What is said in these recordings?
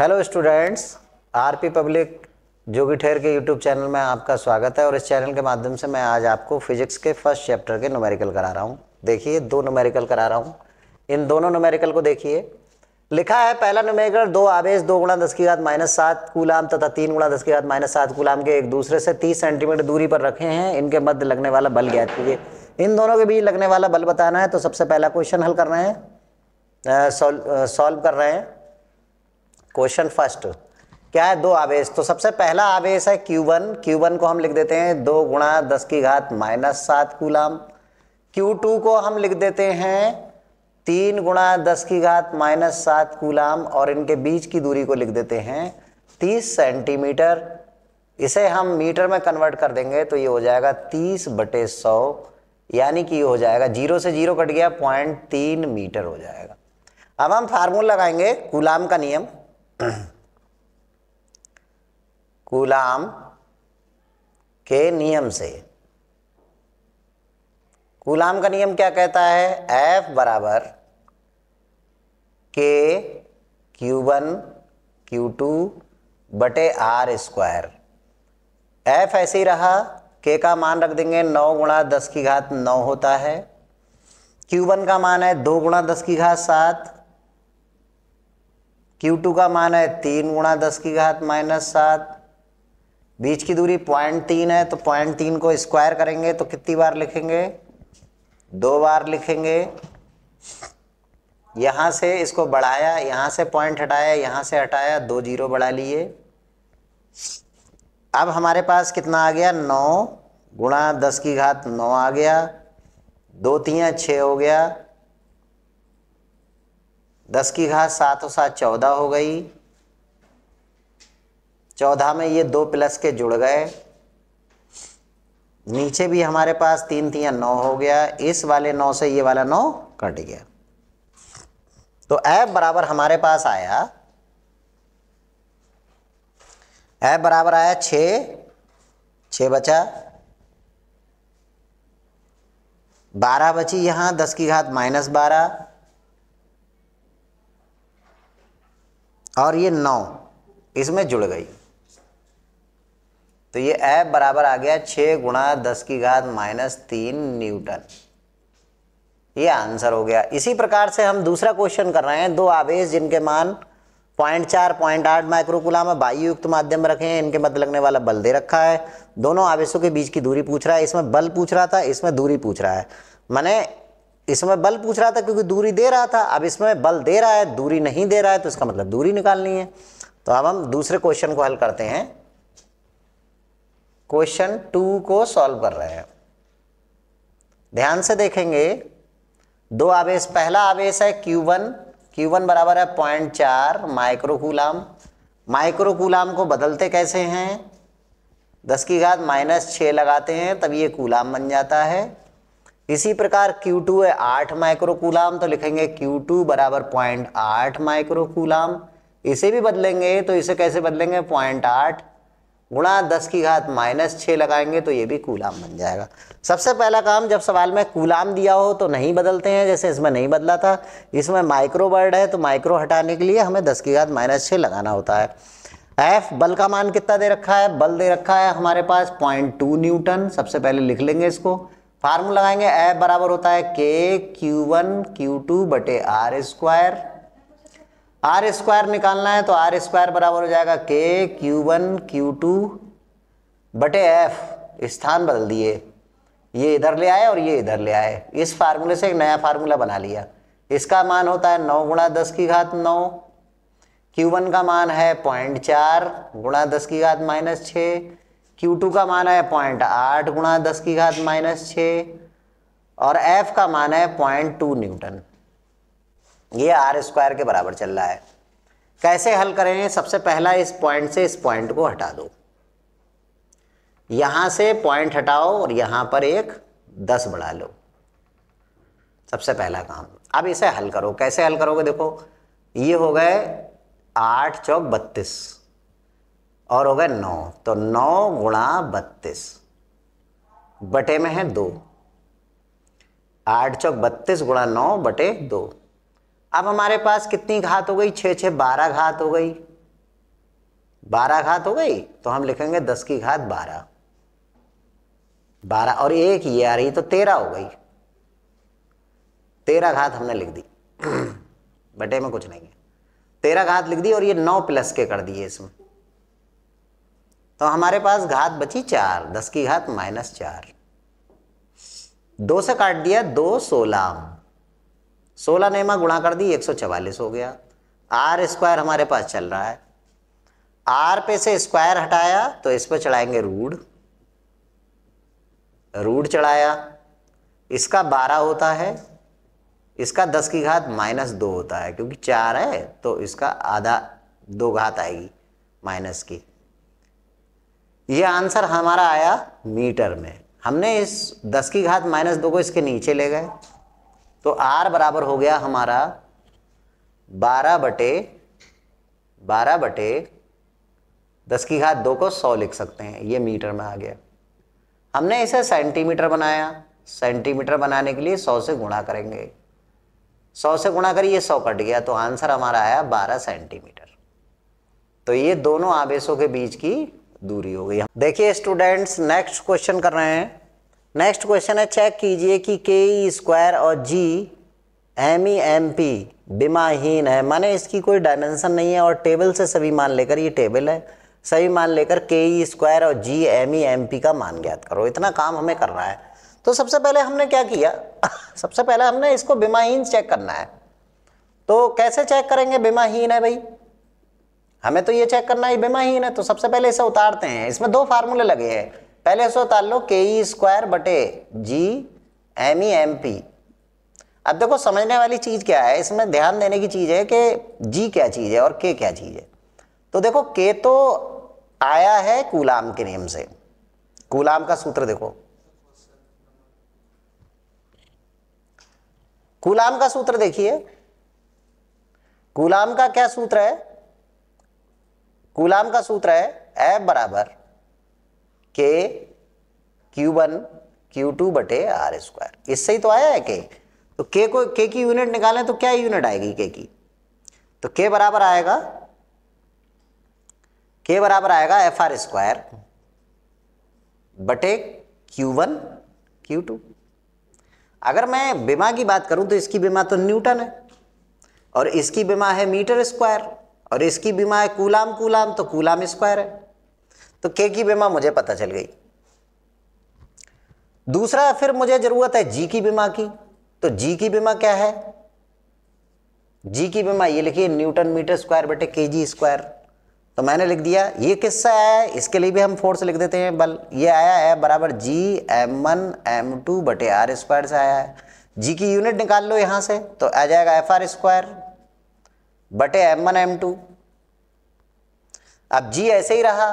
hello students RP public जोगी ठहर के यूट्यूब चैनल में आपका स्वागत है और इस चैनल के माध्यम से मैं आज आपको फिजिक्स के फर्स्ट चैप्टर के न्यूमेरिकल करा रहा हूँ देखिए दो नोमेरिकल करा रहा हूँ इन दोनों नोमेरिकल को देखिए लिखा है पहला नोमेरिकल दो आवेश दो गुणा दस की घात माइनस सात कूलाम तथा तीन गुणा दस की घात माइनस सात गुलाम के एक दूसरे से तीस सेंटीमीटर दूरी पर रखे हैं इनके मध्य लगने वाला बल ज्ञात कीजिए इन दोनों के बीच लगने वाला बल बताना है तो सबसे पहला क्वेश्चन हल कर रहे हैं सॉल्व कर रहे हैं क्वेश्चन फर्स्ट क्या है दो आवेश तो सबसे पहला आवेश है Q1 Q1 को हम लिख देते हैं दो गुणा दस की घात माइनस सात कूलाम टू को हम लिख देते हैं तीन गुणा दस की घात माइनस सात कूलाम और इनके बीच की दूरी को लिख देते हैं तीस सेंटीमीटर इसे हम मीटर में कन्वर्ट कर देंगे तो ये हो जाएगा तीस बटे सौ यानी कि ये हो जाएगा जीरो से जीरो कट गया पॉइंट तीन मीटर हो जाएगा अब हम फार्मूल लगाएंगे कूलाम का नियम कुलाम के नियम से कुलाम का नियम क्या कहता है एफ बराबर K Q one Q two बटे आर स्क्वायर एफ ऐसे ही रहा के का मान रख देंगे नौ गुणा दस की घात नौ होता है क्यू वन का मान है दो गुणा दस की घात सात Q2 का मान है तीन गुणा दस की घात माइनस सात बीच की दूरी पॉइंट तीन है तो पॉइंट तीन को स्क्वायर करेंगे तो कितनी बार लिखेंगे दो बार लिखेंगे यहाँ से इसको बढ़ाया यहाँ से पॉइंट हटाया यहाँ से हटाया दो जीरो बढ़ा लिए अब हमारे पास कितना आ गया नौ गुणा दस की घात नौ आ गया दो तीन छः हो गया दस की घात सात और सात चौदह हो गई चौदह में ये दो प्लस के जुड़ गए नीचे भी हमारे पास तीन तीन नौ हो गया इस वाले नौ से ये वाला नौ कट गया तो ऐप बराबर हमारे पास आया ऐप बराबर आया छ छ बचा बारह बची यहां दस की घात माइनस बारह और ये नौ इसमें जुड़ गई तो ये ऐप बराबर आ गया छः गुणा दस की घात माइनस तीन न्यूटन ये आंसर हो गया इसी प्रकार से हम दूसरा क्वेश्चन कर रहे हैं दो आवेश जिनके मान पॉइंट चार पॉइंट आठ माइक्रोकुला में वायुयुक्त माध्यम रखे हैं इनके मत लगने वाला बल दे रखा है दोनों आवेशों के बीच की दूरी पूछ रहा है इसमें बल पूछ रहा था इसमें दूरी पूछ रहा है मैंने इसमें बल पूछ रहा था क्योंकि दूरी दे रहा था अब इसमें बल दे रहा है दूरी नहीं दे रहा है तो इसका मतलब दूरी निकालनी है तो अब हम दूसरे क्वेश्चन को हल करते हैं क्वेश्चन टू को सॉल्व कर रहे हैं ध्यान से देखेंगे दो आवेश पहला आवेश है Q1 Q1 बराबर है पॉइंट चार माइक्रोकूलाम माइक्रोकूलाम को बदलते कैसे हैं दस की घात माइनस छः लगाते हैं तब ये कूलाम बन जाता है इसी प्रकार Q2 है आठ माइक्रोकूलाम तो लिखेंगे Q2 बराबर पॉइंट आठ माइक्रोकूलाम इसे भी बदलेंगे तो इसे कैसे बदलेंगे पॉइंट आठ गुणा दस की घात माइनस छः लगाएंगे तो ये भी कूलाम बन जाएगा सबसे पहला काम जब सवाल में कूलाम दिया हो तो नहीं बदलते हैं जैसे इसमें नहीं बदला था इसमें माइक्रो वर्ड है तो माइक्रो हटाने के लिए हमें दस की घात माइनस छः लगाना होता है एफ बल का मान कितना दे रखा है बल दे रखा है हमारे पास पॉइंट टू न्यूटन सबसे पहले लिख लेंगे इसको फार्मूला लगाएंगे एफ बराबर होता है K Q one Q two बटे आर स्क्वायर आर स्क्वायर निकालना है तो आर स्क्वायर बराबर हो जाएगा K Q one Q two बटे एफ स्थान बदल दिए ये इधर ले आए और ये इधर ले आए इस फार्मूले से एक नया फार्मूला बना लिया इसका मान होता है नौ गुणा दस की घात नौ क्यू वन का मान है पॉइंट चार गुणा दस की घात माइनस छः Q2 का मान है पॉइंट आठ गुणा दस की घात माइनस छ और F का मान है पॉइंट टू न्यूटन ये आर स्क्वायर के बराबर चल रहा है कैसे हल करें सबसे पहला इस पॉइंट से इस पॉइंट को हटा दो यहां से पॉइंट हटाओ और यहां पर एक दस बढ़ा लो सबसे पहला काम अब इसे हल करो कैसे हल करोगे देखो ये हो गए आठ चौक बत्तीस और हो गए नौ तो नौ गुणा बत्तीस बटे में है दो आठ चौक बत्तीस गुणा नौ बटे दो अब हमारे पास कितनी घात हो गई छ छः बारह घात हो गई बारह घात हो गई तो हम लिखेंगे दस की घात बारह बारह और एक ये आ रही तो तेरह हो गई तेरह घात हमने लिख दी बटे में कुछ नहीं है तेरह घात लिख दी और ये नौ प्लस के कर दिए इसमें तो हमारे पास घात बची चार दस की घात माइनस चार दो से काट दिया दो सोलह सोलह नेमा गुणा कर दी एक सौ चवालीस हो गया आर स्क्वायर हमारे पास चल रहा है आर पे से स्क्वायर हटाया तो इस पर चढ़ाएंगे रूड रूड चढ़ाया इसका बारह होता है इसका दस की घात माइनस दो होता है क्योंकि चार है तो इसका आधा दो घात आएगी माइनस की ये आंसर हमारा आया मीटर में हमने इस दस की घात माइनस दो को इसके नीचे ले गए तो आर बराबर हो गया हमारा बारह बटे बारह बटे दस की घात दो को सौ लिख सकते हैं ये मीटर में आ गया हमने इसे सेंटीमीटर बनाया सेंटीमीटर बनाने के लिए सौ से गुणा करेंगे सौ से गुणा करिए सौ कट गया तो आंसर हमारा आया बारह सेंटीमीटर तो ये दोनों आवेशों के बीच की दूरी हो गई देखिए स्टूडेंट्स नेक्स्ट क्वेश्चन कर रहे हैं नेक्स्ट क्वेश्चन है चेक कीजिए कि के ई स्क्वायर और G M E M P बीमाहीन है माने इसकी कोई डायमेंशन नहीं है और टेबल से सभी मान लेकर ये टेबल है सभी मान लेकर के ई स्क्वायर और G M E M P का मान ज्ञात करो इतना काम हमें करना है तो सबसे पहले हमने क्या किया सबसे पहले हमने इसको बीमाहीन चेक करना है तो कैसे चेक करेंगे बीमाहीन है भाई हमें तो ये चेक करना है बेमाहीन है तो सबसे पहले इसे उतारते हैं इसमें दो फार्मूले लगे हैं पहले इसे उतार लो के ई स्क्वायर बटे G M E M P अब देखो समझने वाली चीज़ क्या है इसमें ध्यान देने की चीज़ है कि जी क्या चीज़ है और के क्या चीज़ है तो देखो के तो आया है कूलाम के नेम से कूलाम का सूत्र देखो कूलाम का सूत्र देखिए कूलाम का क्या सूत्र है कूलाम का सूत्र है एफ बराबर K Q one Q two बटे आर स्क्वायर इससे ही तो आया है के तो के को के की यूनिट निकालें तो क्या यूनिट आएगी के की तो के बराबर आएगा के बराबर आएगा एफ आर स्क्वायर बटे क्यू वन क्यू टू अगर मैं बीमा की बात करूं तो इसकी बीमा तो न्यूटन है और इसकी बीमा है मीटर स्क्वायर और इसकी बीमा है कूलाम कूलाम तो कूलाम स्क्वायर है तो के की बीमा मुझे पता चल गई दूसरा फिर मुझे जरूरत है जी की बीमा की तो जी की बीमा क्या है जी की बीमा ये लिखिए न्यूटन मीटर स्क्वायर बटे के जी स्क्वायर तो मैंने लिख दिया ये किससे आया है इसके लिए भी हम फोर्स लिख देते हैं बल ये आया है बराबर G M one M two बटे आर स्क्वायर से आया है जी की यूनिट निकाल लो यहां से तो आ जाएगा एफ आर स्क्वायर बटे एम वन एम टू अब जी ऐसे ही रहा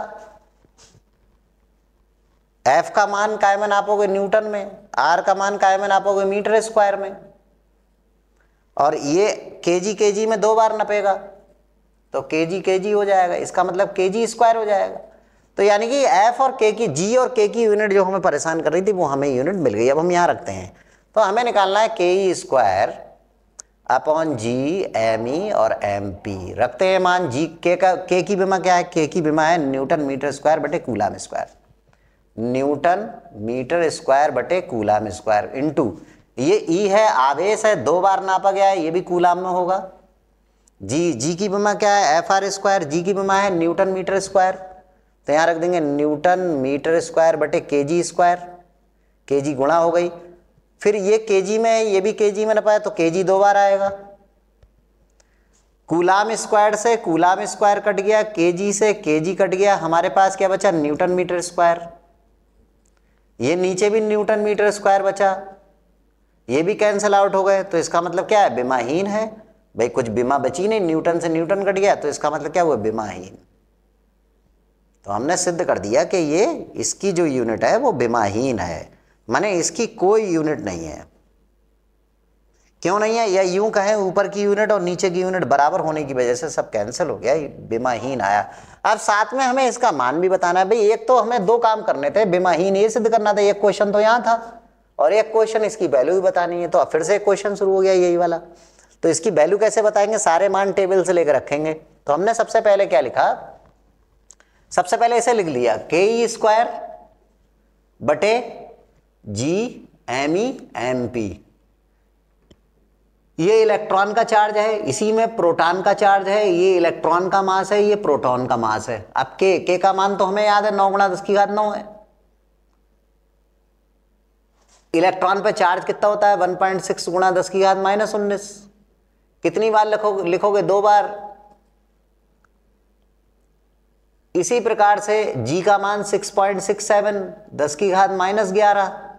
एफ का मान कायमन आपोगे न्यूटन में आर का मान कायमन आपोगे मीटर स्क्वायर में और ये केजी केजी में दो बार नपेगा तो केजी केजी हो जाएगा इसका मतलब केजी स्क्वायर हो जाएगा तो यानी कि एफ और के की जी और के की यूनिट जो हमें परेशान कर रही थी वो हमें यूनिट मिल गई अब हम यहाँ रखते हैं तो हमें निकालना है K E square upon G M E और एम पी रखते हैं मान जी के का के की बीमा क्या है के की बीमा है न्यूटन मीटर स्क्वायर बटे coulomb square newton metre square बटे कूलाम स्क्वायर इंटू ये ई e है आवेश है दो बार नापा गया है ये भी कूलाम में होगा जी जी की बीमा क्या है एफ आर स्क्वायर जी की बीमा है न्यूटन मीटर स्क्वायर तो यहाँ रख देंगे न्यूटन मीटर स्क्वायर बटे के जी स्क्वायर के जी गुणा हो गई फिर ये के में है ये भी के में पाया तो के जी दो बार आएगा कूलाम स्क्वायर से कूलाम स्क्वायर कट गया के से के कट गया हमारे पास क्या बचा न्यूटन मीटर स्क्वायर ये नीचे भी न्यूटन मीटर स्क्वायर बचा ये भी कैंसिल आउट हो गए तो इसका मतलब क्या है बीमाहीन है भाई कुछ बीमा बची नहीं न्यूटन से न्यूटन कट गया तो इसका मतलब क्या हुआ बीमाहीन तो हमने सिद्ध कर दिया कि ये इसकी जो यूनिट है वो बीमाहीन है माने इसकी कोई यूनिट नहीं है क्यों नहीं है या यूं कहें ऊपर की यूनिट और नीचे की यूनिट बराबर होने की वजह से सब कैंसिल हो गया बीमाहीन आया अब साथ में हमें इसका मान भी बताना है भाई एक तो हमें दो काम करने थे बीमाहीन ये सिद्ध करना था एक क्वेश्चन तो यहाँ था और एक क्वेश्चन इसकी वैल्यू भी बतानी है तो अब फिर से एक क्वेश्चन शुरू हो गया यही वाला तो इसकी वैल्यू कैसे बताएंगे सारे मान टेबल से लेकर रखेंगे तो हमने सबसे पहले क्या लिखा सबसे पहले इसे लिख लिया के स्क्वायर बटे G M E M P ये इलेक्ट्रॉन का चार्ज है इसी में प्रोटॉन का चार्ज है ये इलेक्ट्रॉन का मास है ये प्रोटॉन का मास है अब के के का मान तो हमें याद है नौ गुणा दस की घात नौ है इलेक्ट्रॉन पे चार्ज कितना होता है वन पॉइंट सिक्स गुणा दस की घात माइनस उन्नीस कितनी बार लिखो लिखोगे दो बार इसी प्रकार से जी का मान सिक्स पॉइंट सिक्स सेवन दस की घात माइनस ग्यारह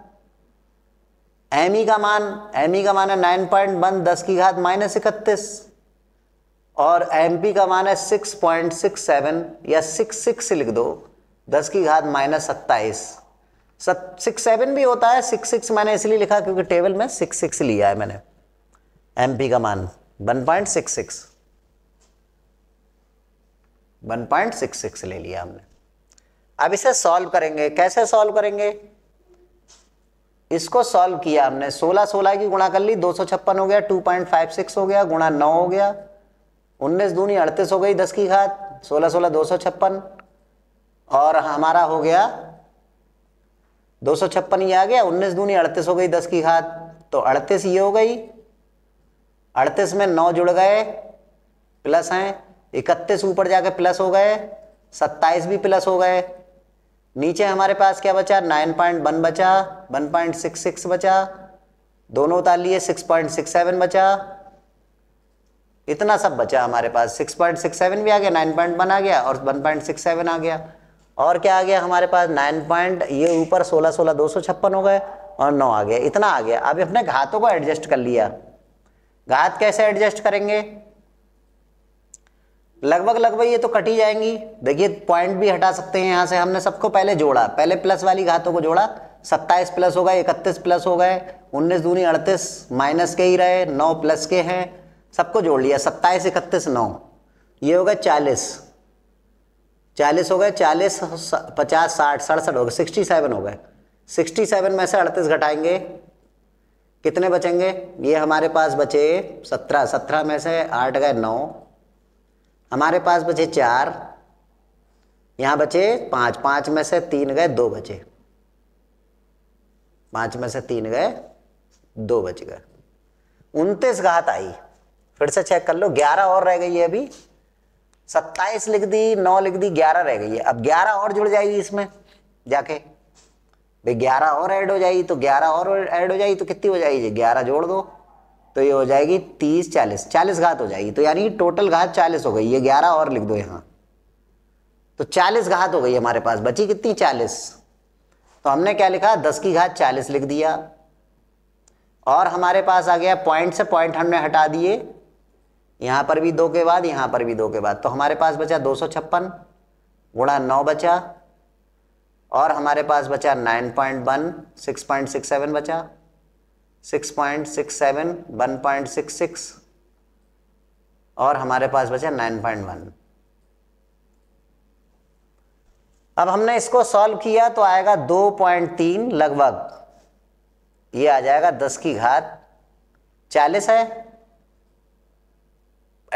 एम ई e का मान एम ई e का मान है नाइन पॉइंट वन दस की घात माइनस इकतीस और एम पी का मान है सिक्स पॉइंट सिक्स सेवन या सिक्स सिक्स लिख दो दस की घात माइनस सत्ताईस सिक्स सेवन भी होता है सिक्स सिक्स मैंने इसलिए लिखा क्योंकि टेबल में सिक्स सिक्स लिया है मैंने एम पी का मान one point six six one point six six ले लिया हमने अब इसे सॉल्व करेंगे कैसे सॉल्व करेंगे इसको सॉल्व किया हमने 16 16 की गुणा कर ली दो हो गया 2.56 हो गया गुणा 9 हो गया 19 दूनी अड़तीस हो गई 10 की घात 16 16 दो और हमारा हो गया दो ये आ गया 19 दूनी अड़तीस हो गई 10 की घात तो अड़तीस ये हो गई अड़तीस में नौ जुड़ गए प्लस हैं इकतीस ऊपर जाके प्लस हो गए सत्ताईस भी प्लस हो गए नीचे हमारे पास क्या बचा नाइन पॉइंट वन बचा वन पॉइंट सिक्स सिक्स बचा दोनों उतार लिए सिक्स पॉइंट सिक्स सेवन बचा इतना सब बचा हमारे पास सिक्स पॉइंट सिक्स सेवन भी आ गया नाइन पॉइंट वन आ गया और वन पॉइंट सिक्स सेवन आ गया और क्या आ गया हमारे पास नाइन पॉइंट ये ऊपर सोलह सोलह दो सौ छप्पन हो गए और नौ आ गया इतना आ गया अब अपने घातों को एडजस्ट कर लिया घात कैसे एडजस्ट करेंगे लगभग लगभग ये तो कट ही जाएंगी देखिए पॉइंट भी हटा सकते हैं यहाँ से हमने सबको पहले जोड़ा पहले प्लस वाली घातों को जोड़ा सत्ताईस प्लस हो गए इकतीस प्लस हो गए उन्नीस दूनी अड़तीस माइनस के ही रहे नौ प्लस के हैं सबको जोड़ लिया सत्ताईस इकतीस नौ ये हो गए चालीस चालीस हो गए चालीस पचास साठ सड़सठ हो गए सिक्सटी सेवन हो गए सिक्सटी सेवन में से अड़तीस घटाएंगे कितने बचेंगे ये हमारे पास बचे सत्रह सत्रह में से आठ गए नौ हमारे पास बचे चार यहाँ बचे पाँच पांच में से तीन गए दो बचे पाँच में से तीन गए दो बच गए उनतीस घात आई फिर से चेक कर लो ग्यारह और रह गई है अभी सत्ताईस लिख दी नौ लिख दी ग्यारह रह गई है अब ग्यारह और जुड़ जाएगी इसमें जाके भाई ग्यारह और ऐड हो जाएगी तो ग्यारह और ऐड हो जाएगी तो कितनी हो जाएगी ग्यारह जोड़ दो तो ये हो जाएगी तीस चालीस चालीस घात हो जाएगी तो यानी टोटल घात चालीस हो गई ये ग्यारह और लिख दो यहाँ तो चालीस घात हो गई हमारे पास बची कितनी चालीस तो हमने क्या लिखा दस की घात चालीस लिख दिया और हमारे पास आ गया पॉइंट से पॉइंट हमने हटा दिए यहाँ पर भी दो के बाद यहाँ पर भी दो के बाद तो हमारे पास बचा दो सौ छप्पन गुणा नौ बचा और हमारे पास बचा nine point one six point six seven बचा 6.67 1.66 और हमारे पास बचे 9.1 अब हमने इसको सॉल्व किया तो आएगा 2.3 लगभग ये आ जाएगा 10 की घात 40 है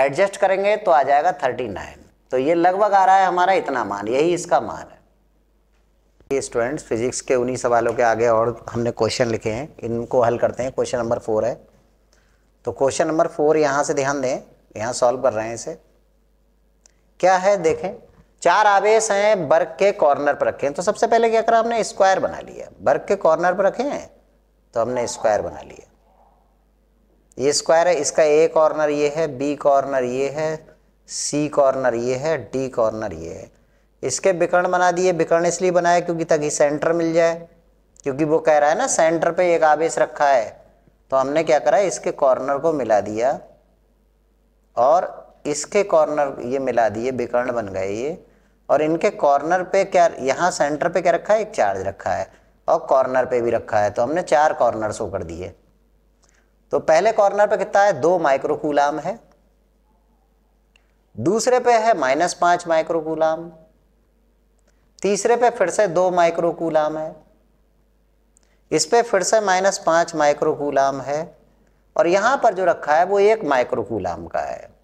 एडजस्ट करेंगे तो आ जाएगा 39 तो ये लगभग आ रहा है हमारा इतना मान यही इसका मान है ये स्टूडेंट्स फिजिक्स के उन्हीं सवालों के आगे और हमने क्वेश्चन लिखे हैं इनको हल करते हैं क्वेश्चन नंबर फोर है तो क्वेश्चन नंबर फोर यहाँ से ध्यान दें यहाँ सॉल्व कर रहे हैं इसे क्या है देखें चार आवेश हैं वर्ग के कॉर्नर पर रखे हैं तो सबसे पहले क्या करा हमने स्क्वायर बना लिया वर्ग के कॉर्नर पर रखे हैं तो हमने स्क्वायर बना लिया ये स्क्वायर है इसका ए कॉर्नर ये है बी कॉर्नर ये है सी कॉर्नर ये है डी कॉर्नर ये है इसके विकर्ण बना दिए विकर्ण इसलिए बनाया क्योंकि ताकि सेंटर मिल जाए क्योंकि वो कह रहा है ना सेंटर पे एक आवेश रखा है तो हमने क्या करा इसके कॉर्नर को मिला दिया और इसके कॉर्नर ये मिला दिए विकर्ण बन गए ये और इनके कॉर्नर पे क्या यहाँ सेंटर पे क्या रखा है एक चार्ज रखा है और कॉर्नर पे भी रखा है तो हमने चार कॉर्नर शो कर दिए तो पहले कॉर्नर पे कितना है दो माइक्रोकूलाम है दूसरे पे है माइनस पाँच माइक्रोकूलाम तीसरे पे फिर से दो माइक्रो कूलाम है इस पे फिर से माइनस पांच माइक्रो कूलाम है और यहां पर जो रखा है वो एक माइक्रो कूलाम का है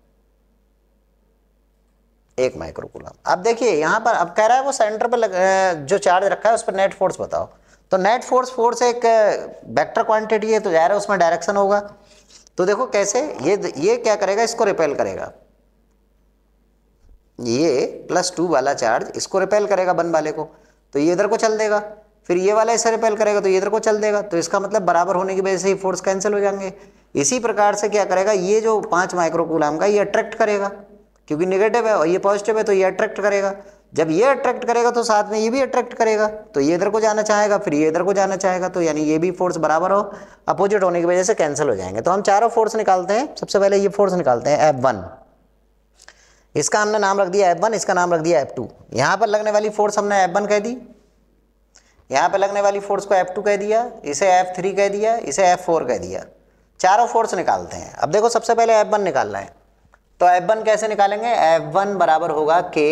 एक माइक्रो कूलाम अब देखिए यहां पर अब कह रहा है वो सेंटर पर लग, जो चार्ज रखा है उस पर नेट फोर्स बताओ तो नेट फोर्स फोर्स एक वेक्टर क्वांटिटी है तो जाहिर है उसमें डायरेक्शन होगा तो देखो कैसे ये ये क्या करेगा इसको रिपेल करेगा ये प्लस टू वाला चार्ज इसको रिपेल करेगा बन वाले को तो ये इधर को चल देगा फिर ये वाला इसे रिपेल करेगा तो ये इधर को चल देगा तो इसका मतलब बराबर होने की वजह से ही फोर्स कैंसिल हो जाएंगे इसी प्रकार से क्या करेगा ये जो पाँच माइक्रोकूलाम का ये अट्रैक्ट करेगा क्योंकि निगेटिव है और ये पॉजिटिव है तो ये अट्रैक्ट करेगा जब ये अट्रैक्ट करेगा तो साथ में ये भी अट्रैक्ट करेगा तो ये इधर को जाना चाहेगा फिर ये इधर को जाना चाहेगा तो यानी ये भी फोर्स बराबर हो अपोजिट होने की वजह से कैंसिल हो जाएंगे तो हम चारों फोर्स निकालते हैं सबसे पहले ये फोर्स निकालते हैं एफ वन इसका हमने नाम रख दिया एफ वन इसका नाम रख दिया एफ टू यहाँ पर लगने वाली फोर्स हमने एफ वन कह दी यहाँ पर लगने वाली फोर्स को एफ टू कह दिया इसे एफ थ्री कह दिया इसे एफ फोर कह दिया चारों फोर्स निकालते हैं अब देखो सबसे पहले एफ वन निकालना है तो एफ वन कैसे निकालेंगे एफ वन बराबर होगा के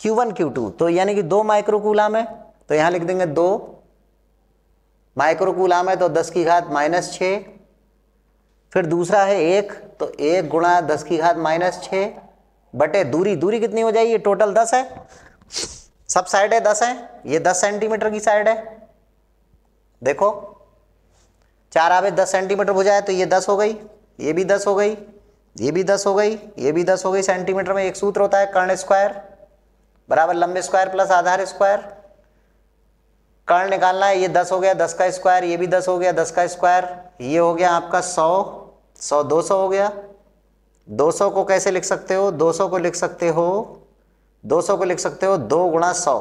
क्यू वन क्यू टू तो यानी कि दो माइक्रोकूलाम है तो यहाँ लिख देंगे दो माइक्रोकूलाम है तो दस की घात माइनस छः फिर दूसरा है एक तो एक गुणा दस की घात माइनस छः बटे दूरी दूरी कितनी हो जाएगी टोटल दस है सब साइड है दस है ये दस सेंटीमीटर की साइड है देखो चार आवे दस सेंटीमीटर हो जाए तो ये दस हो गई ये भी दस हो गई ये भी दस हो गई ये भी दस हो गई सेंटीमीटर में एक सूत्र होता है कर्ण स्क्वायर बराबर लंबे स्क्वायर प्लस आधार स्क्वायर कर्ण निकालना है ये दस हो गया दस का स्क्वायर ये भी दस हो गया दस का स्क्वायर ये हो गया आपका सौ सौ दो सौ हो गया दो सौ को कैसे लिख सकते हो दो सौ को लिख सकते हो दो सौ को लिख सकते हो दो गुणा सौ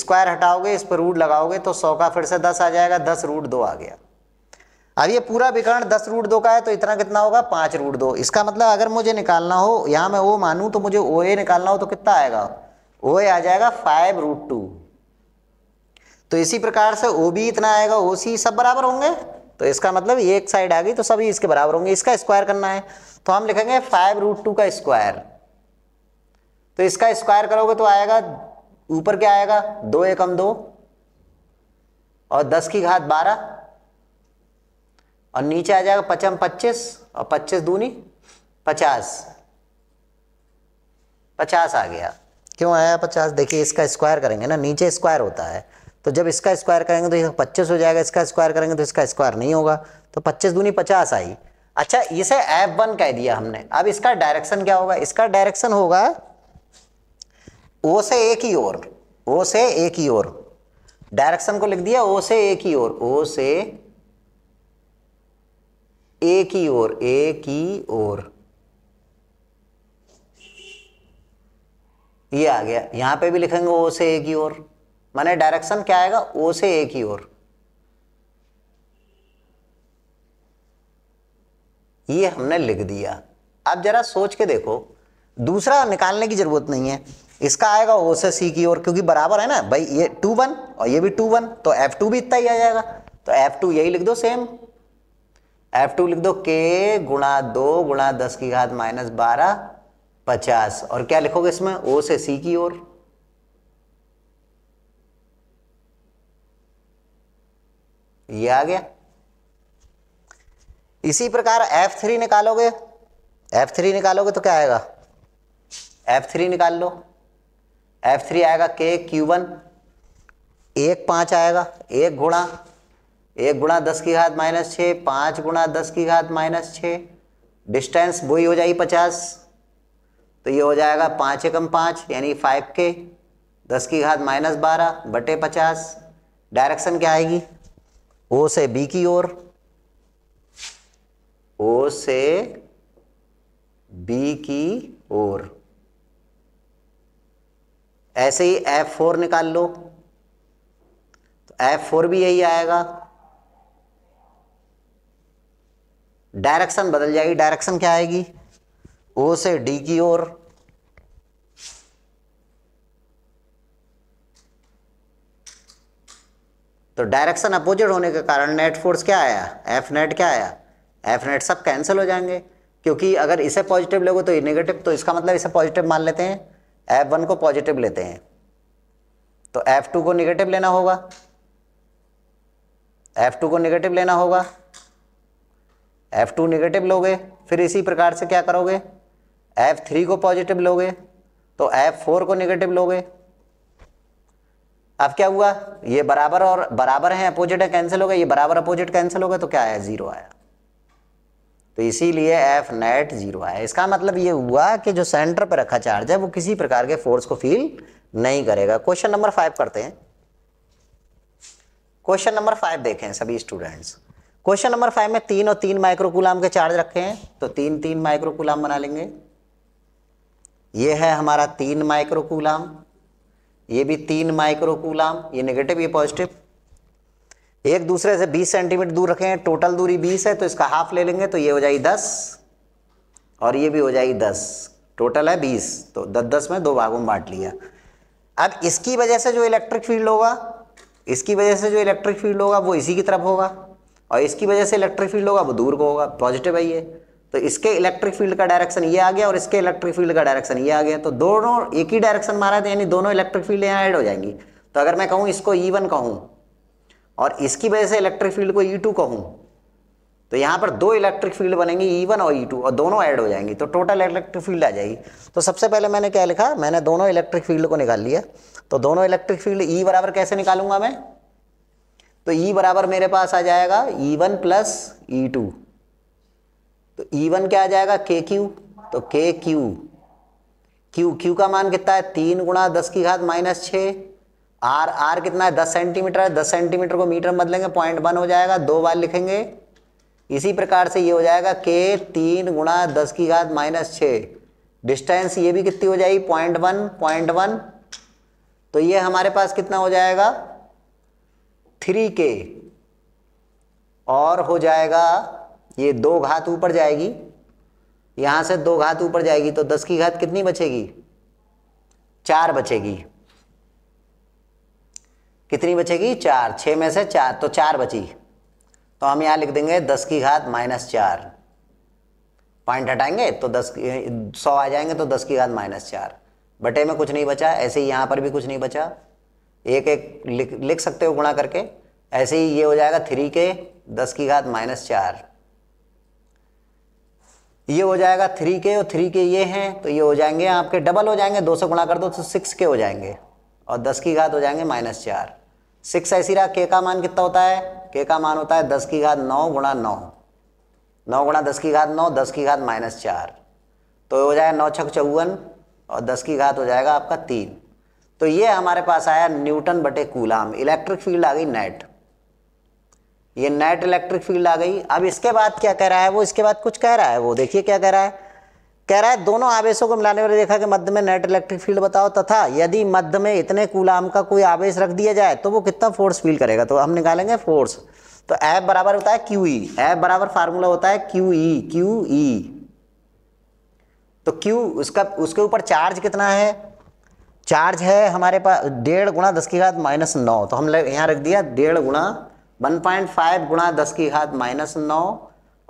स्क्वायर हटाओगे इस पर रूट लगाओगे तो सौ का फिर से दस आ जाएगा दस रूट दो आ गया अब ये पूरा विकर्ण दस रूट दो का है तो इतना कितना होगा पाँच रूट दो इसका मतलब अगर मुझे निकालना हो यहाँ मैं ओ मानूँ तो मुझे ओ ए निकालना हो तो कितना आएगा ओ ए आ जाएगा फाइव रूट टू तो इसी प्रकार से ओ बी इतना आएगा ओ सी सब बराबर होंगे तो इसका मतलब ये एक साइड आ गई तो सभी इसके बराबर होंगे इसका स्क्वायर करना है तो हम लिखेंगे फाइव रूट टू का स्क्वायर तो इसका स्क्वायर करोगे तो आएगा ऊपर क्या आएगा दो एकम दो और दस की घात बारह और नीचे आ जाएगा पचम पच्चीस और पच्चीस दूनी पचास पचास आ गया क्यों आया पचास देखिए इसका स्क्वायर करेंगे ना नीचे स्क्वायर होता है तो जब इसका स्क्वायर करेंगे तो इसका पच्चीस हो जाएगा इसका स्क्वायर करेंगे तो इसका स्क्वायर नहीं होगा तो पच्चीस दूनी पचास आई अच्छा इसे एफ वन कह दिया हमने अब इसका डायरेक्शन क्या होगा इसका डायरेक्शन होगा ओ से एक ही ओर ओ से एक ही ओर डायरेक्शन को लिख दिया ओ से एक ही ओर ओ से एक ही ओर एक ही ओर ये आ गया यहां पे भी लिखेंगे ओ से एक ही ओर माने डायरेक्शन क्या आएगा ओ से ए की ओर ये हमने लिख दिया अब जरा सोच के देखो दूसरा निकालने की जरूरत नहीं है इसका आएगा ओ से सी की ओर क्योंकि बराबर है ना भाई ये टू वन और ये भी टू वन तो एफ टू भी इतना ही आ जाएगा तो एफ टू यही लिख दो सेम एफ टू लिख दो के गुणा दो गुणा दस की घात माइनस बारह पचास और क्या लिखोगे इसमें ओ से सी की ओर ये आ गया इसी प्रकार F3 निकालोगे F3 निकालोगे तो क्या आएगा F3 निकाल लो F3 आएगा के क्यू वन एक पाँच आएगा एक गुणा एक गुणा दस की घात माइनस छः पाँच गुणा दस की घात माइनस छः डिस्टेंस वही हो जाएगी पचास तो ये हो जाएगा पाँच एकम पाँच यानी फाइव के दस की घात माइनस बारह बटे पचास डायरेक्शन क्या आएगी ओ से बी की ओर ओ से बी की ओर ऐसे ही एफ फोर निकाल लो तो एफ फोर भी यही आएगा डायरेक्शन बदल जाएगी डायरेक्शन क्या आएगी ओ से डी की ओर तो डायरेक्शन अपोजिट होने के कारण नेट फोर्स क्या आया एफ नेट क्या आया एफ नेट सब कैंसिल हो जाएंगे क्योंकि अगर इसे पॉजिटिव लोगे तो ये नेगेटिव तो इसका मतलब इसे पॉजिटिव मान लेते हैं एफ वन को पॉजिटिव लेते हैं तो एफ टू को निगेटिव लेना होगा एफ टू को निगेटिव लेना होगा एफ टू निगेटिव लोगे फिर इसी प्रकार से क्या करोगे एफ थ्री को पॉजिटिव लोगे तो एफ फोर को निगेटिव लोगे अब क्या हुआ ये बराबर और बराबर है अपोजिट है कैंसिल हो गया ये बराबर अपोजिट कैंसिल हो गया तो क्या आया जीरो आया तो इसीलिए एफ नेट जीरो आया इसका मतलब ये हुआ कि जो सेंटर पर रखा चार्ज है वो किसी प्रकार के फोर्स को फील नहीं करेगा क्वेश्चन नंबर फाइव करते हैं क्वेश्चन नंबर फाइव देखें सभी स्टूडेंट्स क्वेश्चन नंबर फाइव में तीन और तीन माइक्रोकुलाम के चार्ज रखे हैं तो तीन तीन माइक्रोकुलाम बना लेंगे ये है हमारा तीन माइक्रोकुलाम ये भी तीन माइक्रोकूलाम ये नेगेटिव ये पॉजिटिव एक दूसरे से 20 सेंटीमीटर दूर रखे हैं टोटल दूरी 20 है तो इसका हाफ ले लेंगे तो ये हो जाएगी 10 और ये भी हो जाएगी 10 टोटल है 20 तो 10 10 में दो भागों में बांट लिया अब इसकी वजह से जो इलेक्ट्रिक फील्ड होगा इसकी वजह से जो इलेक्ट्रिक फील्ड होगा वो इसी की तरफ होगा और इसकी वजह से इलेक्ट्रिक फील्ड होगा वो दूर को होगा पॉजिटिव है ये तो इसके इलेक्ट्रिक फील्ड का डायरेक्शन ये आ गया और इसके इलेक्ट्रिक फील्ड का डायरेक्शन ये आ गया तो दोनों एक ही डायरेक्शन मारा था यानी दोनों इलेक्ट्रिक फील्ड यहाँ ऐड हो जाएंगी तो अगर मैं कहूँ इसको ई वन कहूँ और इसकी वजह से इलेक्ट्रिक फील्ड को ई टू कहूँ तो यहाँ पर दो इलेक्ट्रिक फील्ड बनेंगी ई वन और ई e टू और दोनों ऐड हो जाएंगी तो टोटल इलेक्ट्रिक फील्ड आ जाएगी तो सबसे पहले मैंने क्या लिखा मैंने दोनों इलेक्ट्रिक फील्ड को निकाल लिया तो दोनों इलेक्ट्रिक फील्ड ई बराबर कैसे निकालूंगा मैं तो ई e बराबर मेरे पास आ जाएगा E one plus E two तो ई वन क्या आ जाएगा के क्यू तो के क्यू क्यू क्यू का मान कितना है तीन गुणा दस की घात माइनस छ आर आर कितना है दस सेंटीमीटर है दस सेंटीमीटर को मीटर बदलेंगे पॉइंट वन हो जाएगा दो बार लिखेंगे इसी प्रकार से ये हो जाएगा के तीन गुणा दस की घात माइनस छ डिस्टेंस ये भी कितनी हो जाएगी पॉइंट वन पॉइंट वन तो ये हमारे पास कितना हो जाएगा थ्री के और हो जाएगा ये दो घात ऊपर जाएगी यहाँ से दो घात ऊपर जाएगी तो दस की घात कितनी बचेगी चार बचेगी कितनी बचेगी चार छः में से चार तो चार बची तो हम यहाँ लिख देंगे दस की घात माइनस चार पॉइंट हटाएंगे तो दस सौ आ जाएंगे तो दस की घात माइनस चार बटे में कुछ नहीं बचा ऐसे ही यहाँ पर भी कुछ नहीं बचा एक एक लिख लिख सकते हो गुणा करके ऐसे ही ये हो जाएगा थ्री के दस की घात माइनस चार ये हो जाएगा थ्री के और थ्री के ये हैं तो ये हो जाएंगे आपके डबल हो जाएंगे दो सौ गुणा कर दो तो सिक्स के हो जाएंगे और दस की घात हो जाएंगे माइनस चार सिक्स ऐसी रहा के का मान कितना होता है के का मान होता है दस की घात नौ गुणा नौ नौ गुणा दस की घात नौ दस की घात माइनस चार तो हो जाएगा नौ छक चौवन और दस की घात हो जाएगा आपका तीन तो ये हमारे पास आया न्यूटन बटे कूलाम इलेक्ट्रिक फील्ड आ गई नेट ये नेट इलेक्ट्रिक फील्ड आ गई अब इसके बाद क्या कह रहा है वो इसके बाद कुछ कह रहा है वो देखिए क्या कह रहा है कह रहा है दोनों आवेशों को मिलाने वाली रेखा के मध्य में नेट इलेक्ट्रिक फील्ड बताओ तथा यदि मध्य में इतने कूलाम का कोई आवेश रख दिया जाए तो वो कितना फोर्स फील करेगा तो हम निकालेंगे फोर्स तो एफ बराबर होता है क्यू ई एफ बराबर फार्मूला होता है क्यू ई क्यू ई तो क्यू उसका उसके ऊपर चार्ज कितना है चार्ज है हमारे पास डेढ़ गुणा दस की घात माइनस नौ तो हमने यहाँ रख दिया डेढ़ गुणा 1.5 गुणा दस की घात माइनस नौ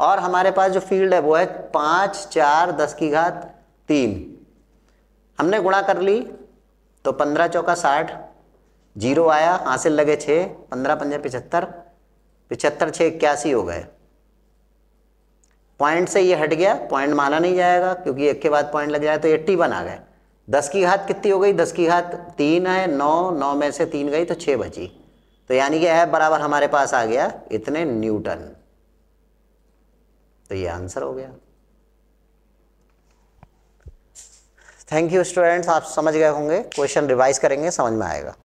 और हमारे पास जो फील्ड है वो है पाँच चार दस की घात तीन हमने गुणा कर ली तो पंद्रह चौका साठ जीरो आया हासिल लगे छः पंद्रह पंजे पिछहत्तर पिछहत्तर छः इक्यासी हो गए पॉइंट से ये हट गया पॉइंट माना नहीं जाएगा क्योंकि एक के बाद पॉइंट लग जाए तो एट्टी वन आ गए दस की घात कितनी हो गई दस की घात तीन है नौ नौ में से तीन गई तो छः बची तो यानी कि एफ बराबर हमारे पास आ गया इतने न्यूटन तो ये आंसर हो गया थैंक यू स्टूडेंट्स आप समझ गए होंगे क्वेश्चन रिवाइज करेंगे समझ में आएगा